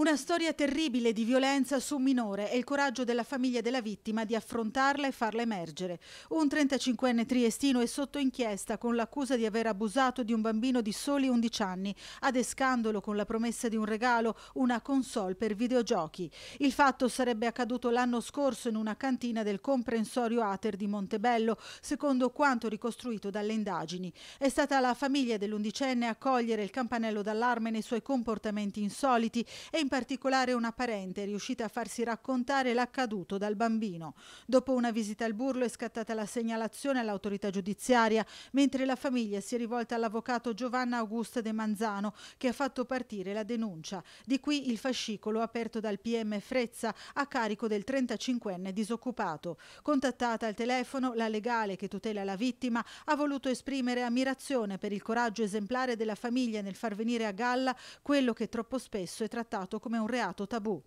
Una storia terribile di violenza su un minore e il coraggio della famiglia della vittima di affrontarla e farla emergere. Un 35enne triestino è sotto inchiesta con l'accusa di aver abusato di un bambino di soli 11 anni, adescandolo con la promessa di un regalo, una console per videogiochi. Il fatto sarebbe accaduto l'anno scorso in una cantina del comprensorio Ater di Montebello, secondo quanto ricostruito dalle indagini. È stata la famiglia dell'undicenne a cogliere il campanello d'allarme nei suoi comportamenti insoliti e in in particolare una parente è riuscita a farsi raccontare l'accaduto dal bambino. Dopo una visita al burlo è scattata la segnalazione all'autorità giudiziaria, mentre la famiglia si è rivolta all'avvocato Giovanna Augusta De Manzano, che ha fatto partire la denuncia. Di qui il fascicolo aperto dal PM Frezza a carico del 35enne disoccupato. Contattata al telefono, la legale che tutela la vittima ha voluto esprimere ammirazione per il coraggio esemplare della famiglia nel far venire a galla quello che troppo spesso è trattato come un reato tabù.